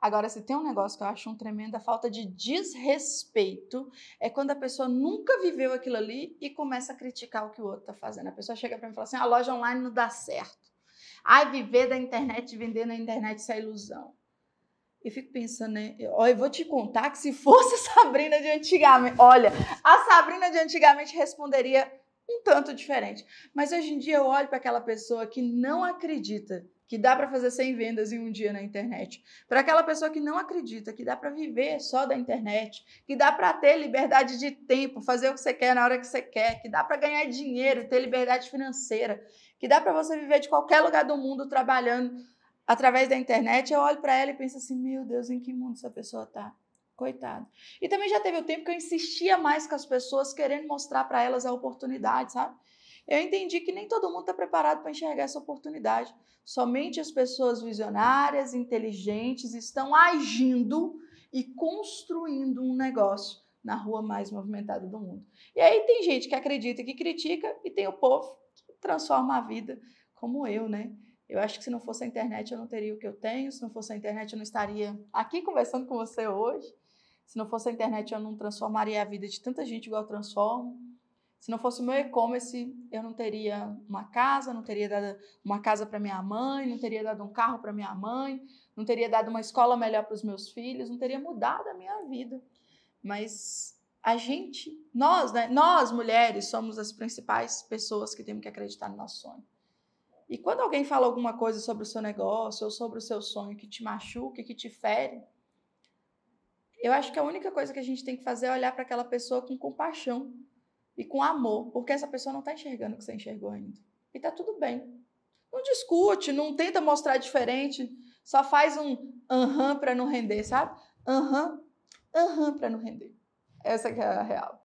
Agora, se tem um negócio que eu acho um tremenda falta de desrespeito, é quando a pessoa nunca viveu aquilo ali e começa a criticar o que o outro está fazendo. A pessoa chega para mim e fala assim: a ah, loja online não dá certo. Ai, viver da internet, vender na internet, isso é ilusão. e fico pensando, né? Ó, eu vou te contar que se fosse a Sabrina de antigamente. Olha, a Sabrina de antigamente responderia um tanto diferente. Mas hoje em dia eu olho para aquela pessoa que não acredita que dá para fazer 100 vendas em um dia na internet. Para aquela pessoa que não acredita que dá para viver só da internet, que dá para ter liberdade de tempo, fazer o que você quer na hora que você quer, que dá para ganhar dinheiro, ter liberdade financeira, que dá para você viver de qualquer lugar do mundo trabalhando através da internet, eu olho para ela e penso assim: "Meu Deus, em que mundo essa pessoa está?" Coitado. E também já teve o tempo que eu insistia mais com as pessoas, querendo mostrar para elas a oportunidade, sabe? Eu entendi que nem todo mundo está preparado para enxergar essa oportunidade. Somente as pessoas visionárias, inteligentes, estão agindo e construindo um negócio na rua mais movimentada do mundo. E aí tem gente que acredita e que critica e tem o povo que transforma a vida, como eu, né? Eu acho que se não fosse a internet eu não teria o que eu tenho, se não fosse a internet eu não estaria aqui conversando com você hoje. Se não fosse a internet, eu não transformaria a vida de tanta gente igual eu transformo. Se não fosse o meu e-commerce, eu não teria uma casa, não teria dado uma casa para minha mãe, não teria dado um carro para minha mãe, não teria dado uma escola melhor para os meus filhos, não teria mudado a minha vida. Mas a gente, nós, né? Nós mulheres somos as principais pessoas que temos que acreditar no nosso sonho. E quando alguém fala alguma coisa sobre o seu negócio ou sobre o seu sonho que te machuca, que te fere, eu acho que a única coisa que a gente tem que fazer é olhar para aquela pessoa com compaixão e com amor, porque essa pessoa não está enxergando o que você enxergou ainda. E tá tudo bem. Não discute, não tenta mostrar diferente, só faz um aham para não render, sabe? Aham, uhum, aham para não render. Essa que é a real.